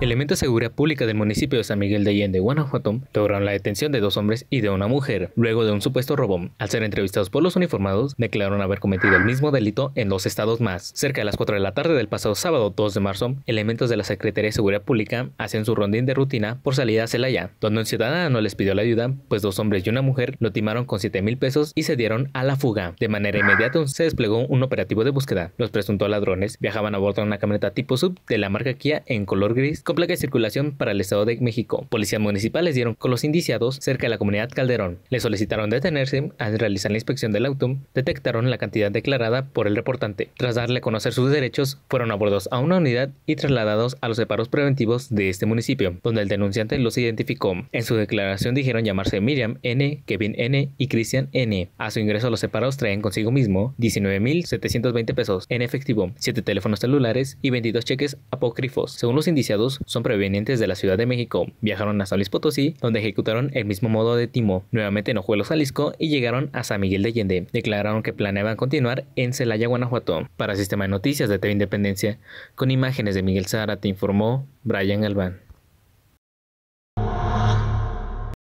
Elementos de seguridad pública del municipio de San Miguel de Allende, Guanajuato, lograron la detención de dos hombres y de una mujer, luego de un supuesto robo. Al ser entrevistados por los uniformados, declararon haber cometido el mismo delito en dos estados más. Cerca de las 4 de la tarde del pasado sábado 2 de marzo, elementos de la Secretaría de Seguridad Pública hacen su rondín de rutina por salida a Celaya, donde un ciudadano les pidió la ayuda, pues dos hombres y una mujer lo timaron con 7 mil pesos y se dieron a la fuga. De manera inmediata se desplegó un operativo de búsqueda. Los presuntos ladrones viajaban a bordo de una camioneta tipo sub de la marca Kia en color gris placa de circulación para el Estado de México. Policías municipales dieron con los indiciados cerca de la comunidad Calderón. Le solicitaron detenerse al realizar la inspección del auto. Detectaron la cantidad declarada por el reportante. Tras darle a conocer sus derechos, fueron abordados a una unidad y trasladados a los separos preventivos de este municipio, donde el denunciante los identificó. En su declaración dijeron llamarse Miriam N., Kevin N. y Cristian N. A su ingreso a los separados traen consigo mismo 19.720 pesos en efectivo, 7 teléfonos celulares y 22 cheques apócrifos. Según los indiciados, son provenientes de la Ciudad de México. Viajaron a San Luis Potosí, donde ejecutaron el mismo modo de timo, nuevamente en Ojuelos, Jalisco, y llegaron a San Miguel de Allende. Declararon que planeaban continuar en Celaya, Guanajuato. Para Sistema de Noticias de TV Independencia, con imágenes de Miguel Zara, te informó Brian Albán.